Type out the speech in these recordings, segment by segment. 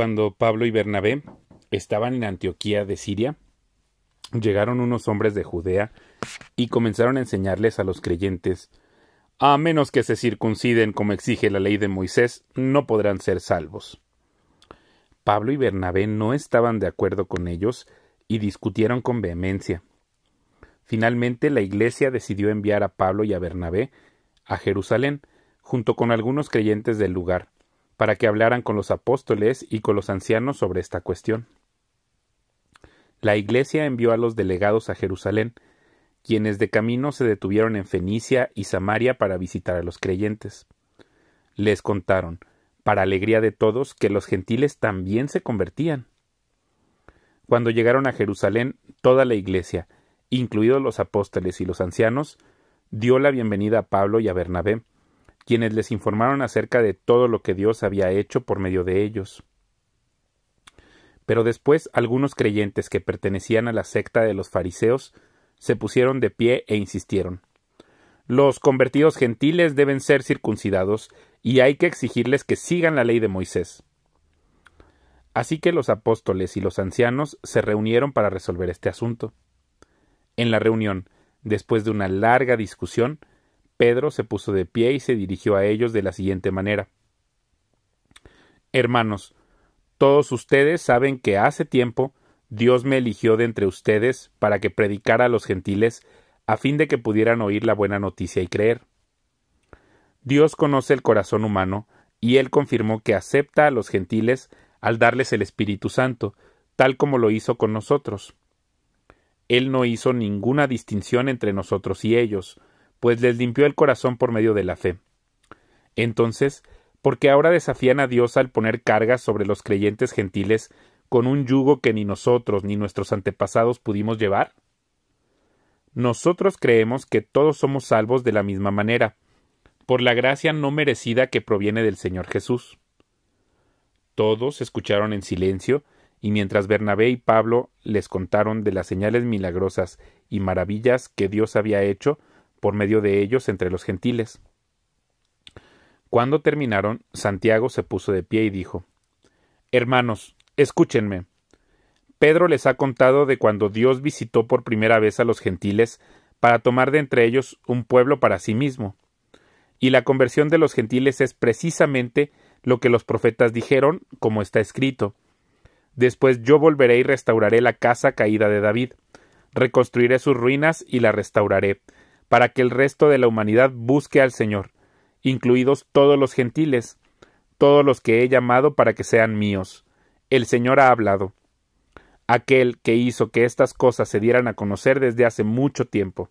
cuando Pablo y Bernabé estaban en Antioquía de Siria, llegaron unos hombres de Judea y comenzaron a enseñarles a los creyentes a menos que se circunciden como exige la ley de Moisés, no podrán ser salvos. Pablo y Bernabé no estaban de acuerdo con ellos y discutieron con vehemencia. Finalmente la Iglesia decidió enviar a Pablo y a Bernabé a Jerusalén, junto con algunos creyentes del lugar, para que hablaran con los apóstoles y con los ancianos sobre esta cuestión. La Iglesia envió a los delegados a Jerusalén, quienes de camino se detuvieron en Fenicia y Samaria para visitar a los creyentes. Les contaron, para alegría de todos, que los gentiles también se convertían. Cuando llegaron a Jerusalén, toda la Iglesia, incluidos los apóstoles y los ancianos, dio la bienvenida a Pablo y a Bernabé, quienes les informaron acerca de todo lo que Dios había hecho por medio de ellos. Pero después algunos creyentes que pertenecían a la secta de los fariseos se pusieron de pie e insistieron Los convertidos gentiles deben ser circuncidados y hay que exigirles que sigan la ley de Moisés. Así que los apóstoles y los ancianos se reunieron para resolver este asunto. En la reunión, después de una larga discusión, Pedro se puso de pie y se dirigió a ellos de la siguiente manera Hermanos, todos ustedes saben que hace tiempo Dios me eligió de entre ustedes para que predicara a los gentiles a fin de que pudieran oír la buena noticia y creer. Dios conoce el corazón humano, y Él confirmó que acepta a los gentiles al darles el Espíritu Santo, tal como lo hizo con nosotros. Él no hizo ninguna distinción entre nosotros y ellos, pues les limpió el corazón por medio de la fe. Entonces, ¿por qué ahora desafían a Dios al poner cargas sobre los creyentes gentiles con un yugo que ni nosotros ni nuestros antepasados pudimos llevar? Nosotros creemos que todos somos salvos de la misma manera, por la gracia no merecida que proviene del Señor Jesús. Todos escucharon en silencio, y mientras Bernabé y Pablo les contaron de las señales milagrosas y maravillas que Dios había hecho, por medio de ellos entre los gentiles. Cuando terminaron, Santiago se puso de pie y dijo Hermanos, escúchenme. Pedro les ha contado de cuando Dios visitó por primera vez a los gentiles para tomar de entre ellos un pueblo para sí mismo. Y la conversión de los gentiles es precisamente lo que los profetas dijeron, como está escrito. Después yo volveré y restauraré la casa caída de David, reconstruiré sus ruinas y la restauraré, para que el resto de la humanidad busque al Señor, incluidos todos los gentiles, todos los que he llamado para que sean míos. El Señor ha hablado. Aquel que hizo que estas cosas se dieran a conocer desde hace mucho tiempo.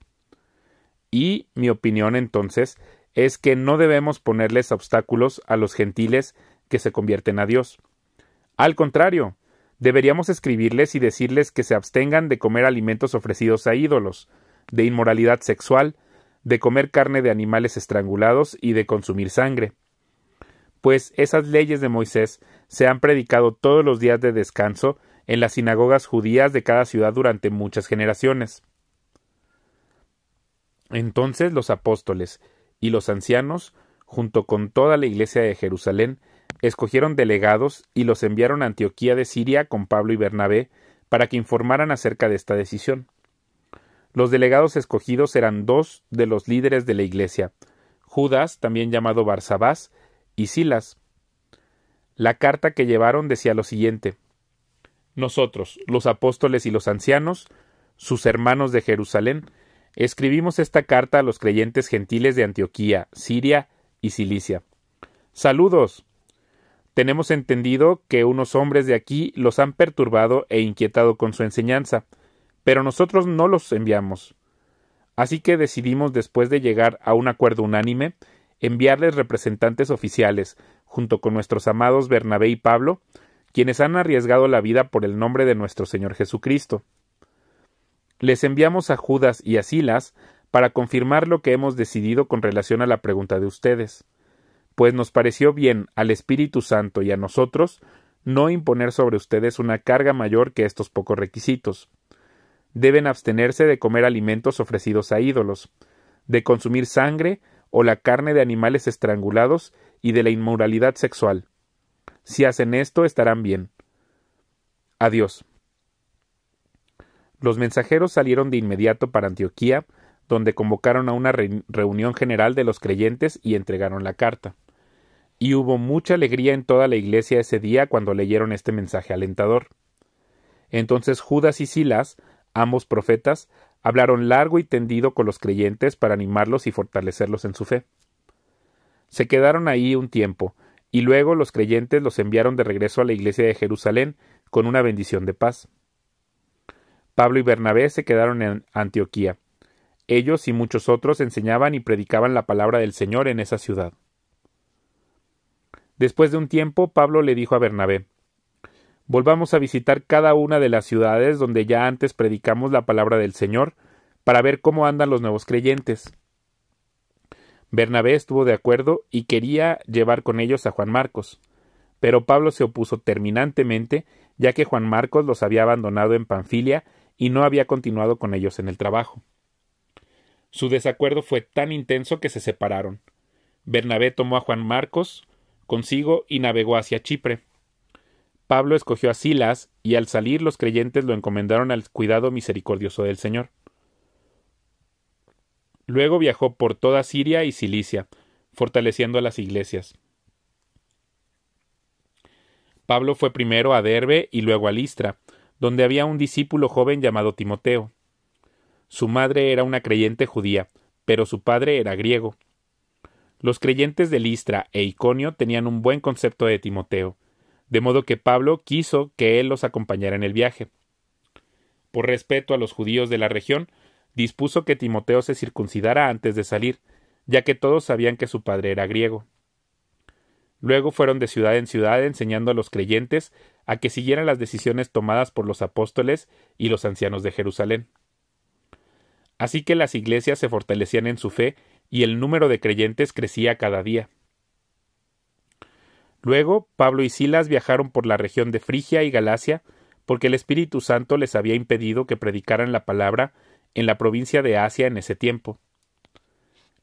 Y mi opinión entonces es que no debemos ponerles obstáculos a los gentiles que se convierten a Dios. Al contrario, deberíamos escribirles y decirles que se abstengan de comer alimentos ofrecidos a ídolos, de inmoralidad sexual, de comer carne de animales estrangulados y de consumir sangre. Pues esas leyes de Moisés se han predicado todos los días de descanso en las sinagogas judías de cada ciudad durante muchas generaciones. Entonces los apóstoles y los ancianos, junto con toda la iglesia de Jerusalén, escogieron delegados y los enviaron a Antioquía de Siria con Pablo y Bernabé para que informaran acerca de esta decisión. Los delegados escogidos eran dos de los líderes de la Iglesia, Judas, también llamado Barsabás, y Silas. La carta que llevaron decía lo siguiente Nosotros, los apóstoles y los ancianos, sus hermanos de Jerusalén, escribimos esta carta a los creyentes gentiles de Antioquía, Siria y Cilicia. Saludos. Tenemos entendido que unos hombres de aquí los han perturbado e inquietado con su enseñanza, pero nosotros no los enviamos. Así que decidimos, después de llegar a un acuerdo unánime, enviarles representantes oficiales, junto con nuestros amados Bernabé y Pablo, quienes han arriesgado la vida por el nombre de nuestro Señor Jesucristo. Les enviamos a Judas y a Silas para confirmar lo que hemos decidido con relación a la pregunta de ustedes, pues nos pareció bien al Espíritu Santo y a nosotros no imponer sobre ustedes una carga mayor que estos pocos requisitos deben abstenerse de comer alimentos ofrecidos a ídolos, de consumir sangre o la carne de animales estrangulados y de la inmoralidad sexual. Si hacen esto, estarán bien. Adiós. Los mensajeros salieron de inmediato para Antioquía, donde convocaron a una reunión general de los creyentes y entregaron la carta. Y hubo mucha alegría en toda la iglesia ese día cuando leyeron este mensaje alentador. Entonces Judas y Silas, Ambos profetas hablaron largo y tendido con los creyentes para animarlos y fortalecerlos en su fe. Se quedaron ahí un tiempo, y luego los creyentes los enviaron de regreso a la iglesia de Jerusalén con una bendición de paz. Pablo y Bernabé se quedaron en Antioquía. Ellos y muchos otros enseñaban y predicaban la palabra del Señor en esa ciudad. Después de un tiempo, Pablo le dijo a Bernabé volvamos a visitar cada una de las ciudades donde ya antes predicamos la palabra del Señor, para ver cómo andan los nuevos creyentes. Bernabé estuvo de acuerdo y quería llevar con ellos a Juan Marcos, pero Pablo se opuso terminantemente, ya que Juan Marcos los había abandonado en Panfilia y no había continuado con ellos en el trabajo. Su desacuerdo fue tan intenso que se separaron. Bernabé tomó a Juan Marcos consigo y navegó hacia Chipre. Pablo escogió a Silas, y al salir los creyentes lo encomendaron al cuidado misericordioso del Señor. Luego viajó por toda Siria y Cilicia, fortaleciendo las iglesias. Pablo fue primero a Derbe y luego a Listra, donde había un discípulo joven llamado Timoteo. Su madre era una creyente judía, pero su padre era griego. Los creyentes de Listra e Iconio tenían un buen concepto de Timoteo, de modo que Pablo quiso que él los acompañara en el viaje. Por respeto a los judíos de la región, dispuso que Timoteo se circuncidara antes de salir, ya que todos sabían que su padre era griego. Luego fueron de ciudad en ciudad enseñando a los creyentes a que siguieran las decisiones tomadas por los apóstoles y los ancianos de Jerusalén. Así que las iglesias se fortalecían en su fe y el número de creyentes crecía cada día. Luego Pablo y Silas viajaron por la región de Frigia y Galacia, porque el Espíritu Santo les había impedido que predicaran la palabra en la provincia de Asia en ese tiempo.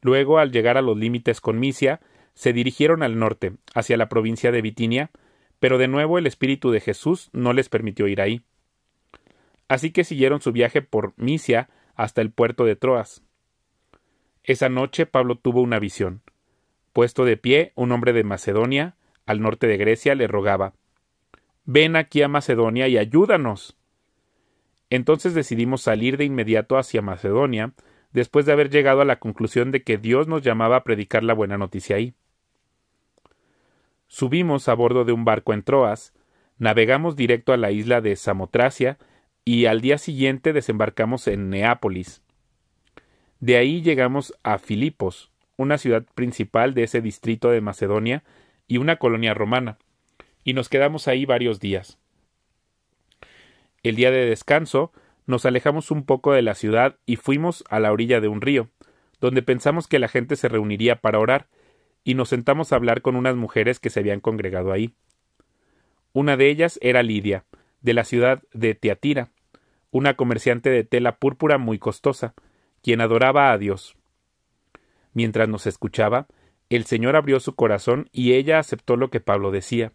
Luego, al llegar a los límites con Misia, se dirigieron al norte, hacia la provincia de Bitinia, pero de nuevo el Espíritu de Jesús no les permitió ir ahí. Así que siguieron su viaje por Misia hasta el puerto de Troas. Esa noche Pablo tuvo una visión. Puesto de pie, un hombre de Macedonia, al norte de Grecia, le rogaba Ven aquí a Macedonia y ayúdanos. Entonces decidimos salir de inmediato hacia Macedonia, después de haber llegado a la conclusión de que Dios nos llamaba a predicar la buena noticia ahí. Subimos a bordo de un barco en Troas, navegamos directo a la isla de Samotracia y al día siguiente desembarcamos en Neápolis. De ahí llegamos a Filipos, una ciudad principal de ese distrito de Macedonia y una colonia romana, y nos quedamos ahí varios días. El día de descanso nos alejamos un poco de la ciudad y fuimos a la orilla de un río, donde pensamos que la gente se reuniría para orar, y nos sentamos a hablar con unas mujeres que se habían congregado ahí. Una de ellas era Lidia, de la ciudad de Teatira, una comerciante de tela púrpura muy costosa, quien adoraba a Dios. Mientras nos escuchaba, el Señor abrió su corazón y ella aceptó lo que Pablo decía.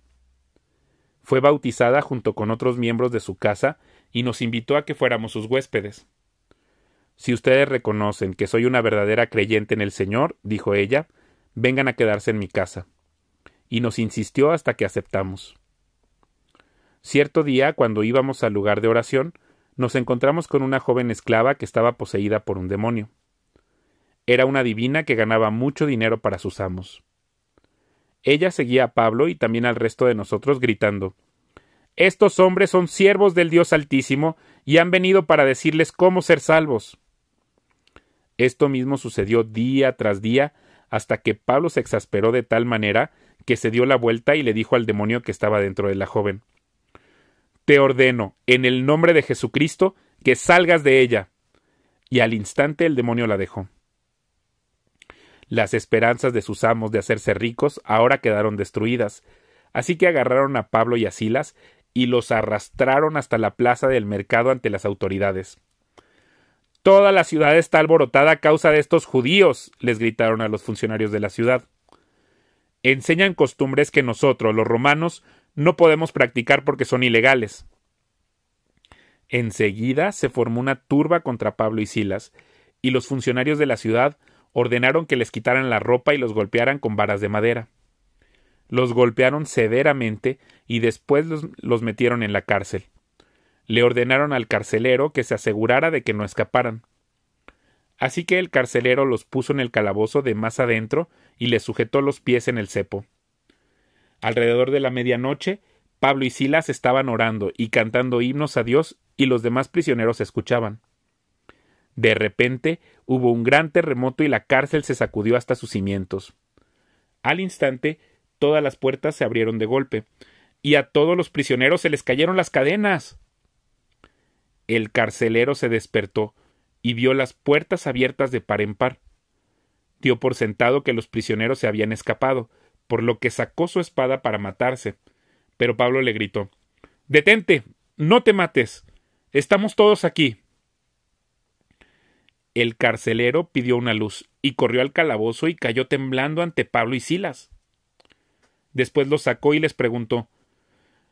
Fue bautizada junto con otros miembros de su casa y nos invitó a que fuéramos sus huéspedes. Si ustedes reconocen que soy una verdadera creyente en el Señor, dijo ella, vengan a quedarse en mi casa. Y nos insistió hasta que aceptamos. Cierto día, cuando íbamos al lugar de oración, nos encontramos con una joven esclava que estaba poseída por un demonio. Era una divina que ganaba mucho dinero para sus amos. Ella seguía a Pablo y también al resto de nosotros gritando Estos hombres son siervos del Dios Altísimo y han venido para decirles cómo ser salvos. Esto mismo sucedió día tras día hasta que Pablo se exasperó de tal manera que se dio la vuelta y le dijo al demonio que estaba dentro de la joven Te ordeno, en el nombre de Jesucristo, que salgas de ella. Y al instante el demonio la dejó. Las esperanzas de sus amos de hacerse ricos ahora quedaron destruidas, así que agarraron a Pablo y a Silas y los arrastraron hasta la plaza del mercado ante las autoridades. Toda la ciudad está alborotada a causa de estos judíos, les gritaron a los funcionarios de la ciudad. Enseñan costumbres que nosotros, los romanos, no podemos practicar porque son ilegales. Enseguida se formó una turba contra Pablo y Silas, y los funcionarios de la ciudad ordenaron que les quitaran la ropa y los golpearan con varas de madera. Los golpearon severamente y después los, metieron en la cárcel. Le ordenaron al carcelero que se asegurara de que no escaparan. Así que el carcelero los puso en el calabozo de más adentro y les sujetó los pies en el cepo. Alrededor de la medianoche, Pablo y Silas estaban orando y cantando himnos a Dios y los demás prisioneros escuchaban. De repente hubo un gran terremoto y la cárcel se sacudió hasta sus cimientos. Al instante, todas las puertas se abrieron de golpe, y a todos los prisioneros se les cayeron las cadenas. El carcelero se despertó y vio las puertas abiertas de par en par. Dio por sentado que los prisioneros se habían escapado, por lo que sacó su espada para matarse. Pero Pablo le gritó Detente. No te mates. Estamos todos aquí. El carcelero pidió una luz y corrió al calabozo y cayó temblando ante Pablo y Silas. Después los sacó y les preguntó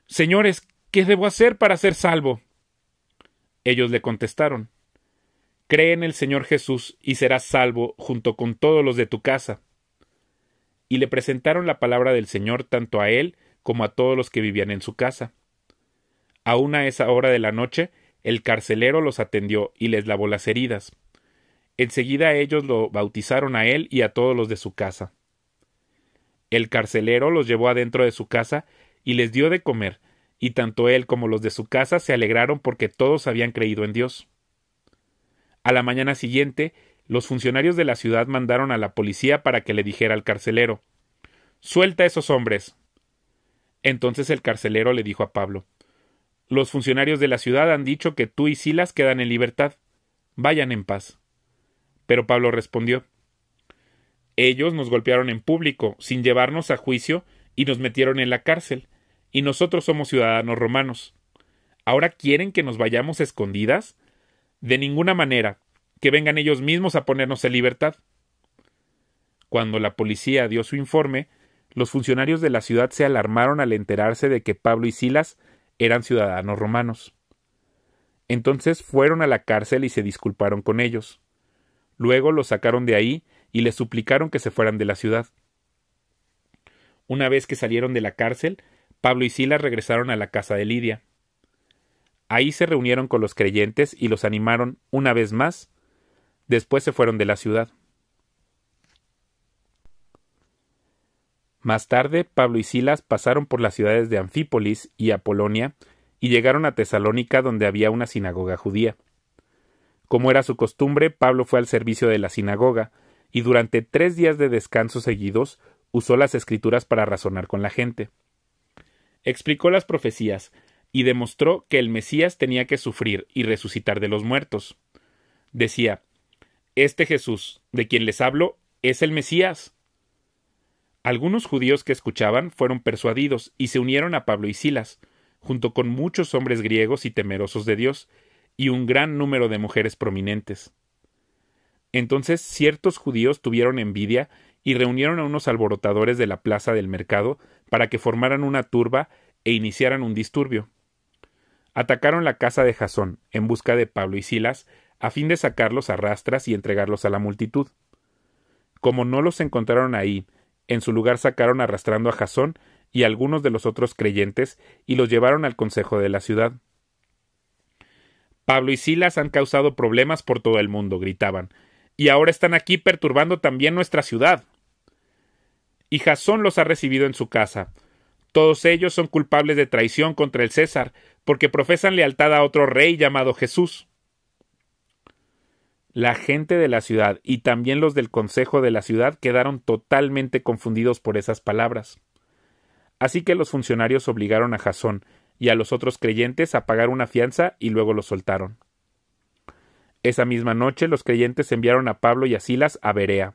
Señores, ¿qué debo hacer para ser salvo? Ellos le contestaron Cree en el Señor Jesús y serás salvo junto con todos los de tu casa. Y le presentaron la palabra del Señor tanto a él como a todos los que vivían en su casa. Aún a esa hora de la noche, el carcelero los atendió y les lavó las heridas. Enseguida ellos lo bautizaron a él y a todos los de su casa. El carcelero los llevó adentro de su casa y les dio de comer, y tanto él como los de su casa se alegraron porque todos habían creído en Dios. A la mañana siguiente, los funcionarios de la ciudad mandaron a la policía para que le dijera al carcelero Suelta a esos hombres. Entonces el carcelero le dijo a Pablo Los funcionarios de la ciudad han dicho que tú y Silas quedan en libertad. Vayan en paz. Pero Pablo respondió Ellos nos golpearon en público, sin llevarnos a juicio, y nos metieron en la cárcel, y nosotros somos ciudadanos romanos. ¿Ahora quieren que nos vayamos escondidas? De ninguna manera, que vengan ellos mismos a ponernos en libertad. Cuando la policía dio su informe, los funcionarios de la ciudad se alarmaron al enterarse de que Pablo y Silas eran ciudadanos romanos. Entonces fueron a la cárcel y se disculparon con ellos. Luego los sacaron de ahí y les suplicaron que se fueran de la ciudad. Una vez que salieron de la cárcel, Pablo y Silas regresaron a la casa de Lidia. Ahí se reunieron con los creyentes y los animaron una vez más. Después se fueron de la ciudad. Más tarde, Pablo y Silas pasaron por las ciudades de Anfípolis y Apolonia y llegaron a Tesalónica donde había una sinagoga judía. Como era su costumbre, Pablo fue al servicio de la sinagoga, y durante tres días de descanso seguidos usó las escrituras para razonar con la gente. Explicó las profecías, y demostró que el Mesías tenía que sufrir y resucitar de los muertos. Decía, Este Jesús, de quien les hablo, es el Mesías. Algunos judíos que escuchaban fueron persuadidos y se unieron a Pablo y Silas, junto con muchos hombres griegos y temerosos de Dios, y un gran número de mujeres prominentes. Entonces ciertos judíos tuvieron envidia y reunieron a unos alborotadores de la plaza del mercado para que formaran una turba e iniciaran un disturbio. Atacaron la casa de Jasón en busca de Pablo y Silas a fin de sacarlos a rastras y entregarlos a la multitud. Como no los encontraron ahí, en su lugar sacaron arrastrando a Jasón y algunos de los otros creyentes y los llevaron al consejo de la ciudad. Pablo y Silas han causado problemas por todo el mundo, gritaban, y ahora están aquí perturbando también nuestra ciudad. Y Jasón los ha recibido en su casa. Todos ellos son culpables de traición contra el César, porque profesan lealtad a otro rey llamado Jesús. La gente de la ciudad y también los del consejo de la ciudad quedaron totalmente confundidos por esas palabras. Así que los funcionarios obligaron a Jasón y a los otros creyentes a pagar una fianza y luego los soltaron. Esa misma noche los creyentes enviaron a Pablo y a Silas a Berea.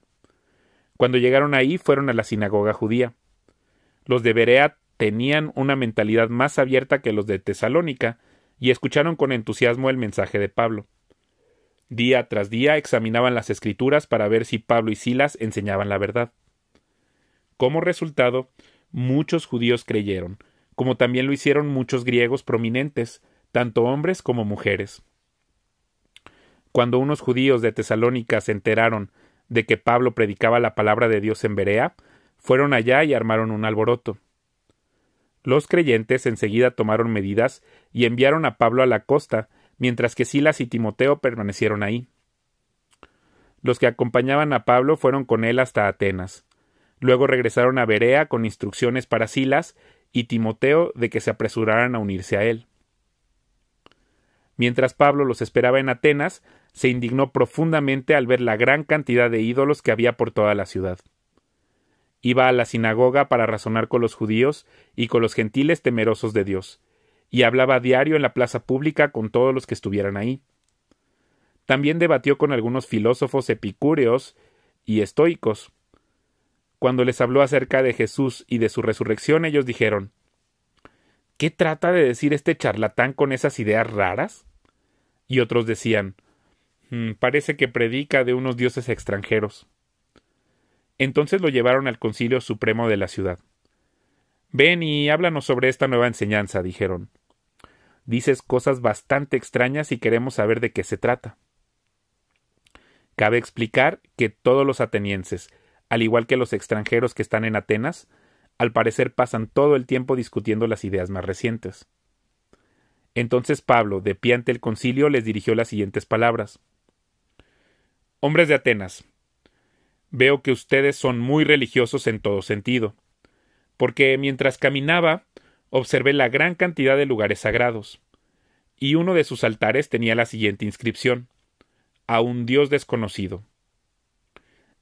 Cuando llegaron ahí fueron a la sinagoga judía. Los de Berea tenían una mentalidad más abierta que los de Tesalónica y escucharon con entusiasmo el mensaje de Pablo. Día tras día examinaban las escrituras para ver si Pablo y Silas enseñaban la verdad. Como resultado, muchos judíos creyeron, como también lo hicieron muchos griegos prominentes, tanto hombres como mujeres. Cuando unos judíos de Tesalónica se enteraron de que Pablo predicaba la palabra de Dios en Berea, fueron allá y armaron un alboroto. Los creyentes enseguida tomaron medidas y enviaron a Pablo a la costa, mientras que Silas y Timoteo permanecieron ahí. Los que acompañaban a Pablo fueron con él hasta Atenas. Luego regresaron a Berea con instrucciones para Silas y Timoteo de que se apresuraran a unirse a él. Mientras Pablo los esperaba en Atenas, se indignó profundamente al ver la gran cantidad de ídolos que había por toda la ciudad. Iba a la sinagoga para razonar con los judíos y con los gentiles temerosos de Dios, y hablaba diario en la plaza pública con todos los que estuvieran ahí. También debatió con algunos filósofos epicúreos y estoicos, cuando les habló acerca de Jesús y de su resurrección, ellos dijeron ¿Qué trata de decir este charlatán con esas ideas raras? Y otros decían hmm, Parece que predica de unos dioses extranjeros. Entonces lo llevaron al Concilio Supremo de la ciudad. Ven y háblanos sobre esta nueva enseñanza, dijeron. Dices cosas bastante extrañas y queremos saber de qué se trata. Cabe explicar que todos los atenienses, al igual que los extranjeros que están en Atenas, al parecer pasan todo el tiempo discutiendo las ideas más recientes. Entonces Pablo, de pie ante el concilio, les dirigió las siguientes palabras. Hombres de Atenas, veo que ustedes son muy religiosos en todo sentido, porque mientras caminaba observé la gran cantidad de lugares sagrados, y uno de sus altares tenía la siguiente inscripción a un Dios desconocido.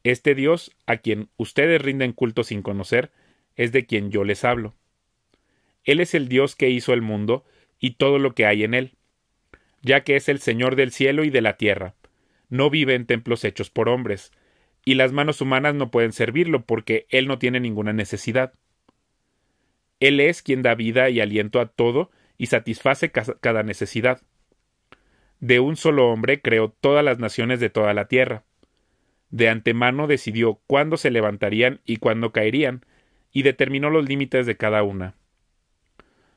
Este Dios, a quien ustedes rinden culto sin conocer, es de quien yo les hablo. Él es el Dios que hizo el mundo y todo lo que hay en él, ya que es el Señor del cielo y de la tierra. No vive en templos hechos por hombres, y las manos humanas no pueden servirlo porque Él no tiene ninguna necesidad. Él es quien da vida y aliento a todo y satisface cada necesidad. De un solo hombre creó todas las naciones de toda la tierra. De antemano decidió cuándo se levantarían y cuándo caerían, y determinó los límites de cada una.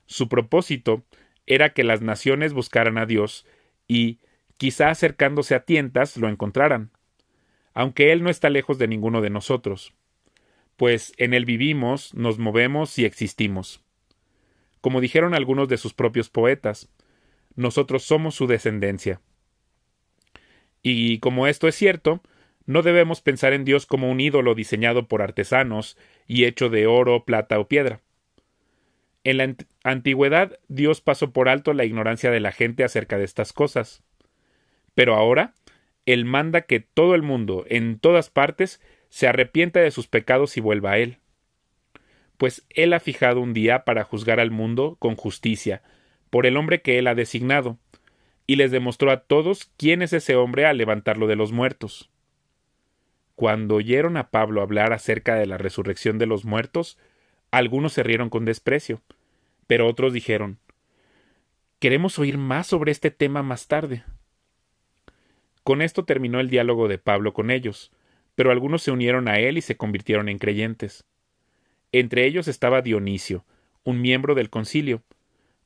Su propósito era que las naciones buscaran a Dios y, quizá acercándose a tientas, lo encontraran, aunque Él no está lejos de ninguno de nosotros, pues en Él vivimos, nos movemos y existimos. Como dijeron algunos de sus propios poetas, nosotros somos su descendencia. Y como esto es cierto, no debemos pensar en Dios como un ídolo diseñado por artesanos y hecho de oro, plata o piedra. En la antigüedad Dios pasó por alto la ignorancia de la gente acerca de estas cosas. Pero ahora, Él manda que todo el mundo, en todas partes, se arrepienta de sus pecados y vuelva a Él. Pues Él ha fijado un día para juzgar al mundo con justicia, por el hombre que Él ha designado, y les demostró a todos quién es ese hombre al levantarlo de los muertos. Cuando oyeron a Pablo hablar acerca de la resurrección de los muertos, algunos se rieron con desprecio, pero otros dijeron Queremos oír más sobre este tema más tarde. Con esto terminó el diálogo de Pablo con ellos, pero algunos se unieron a él y se convirtieron en creyentes. Entre ellos estaba Dionisio, un miembro del concilio,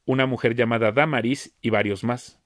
una mujer llamada Damaris y varios más.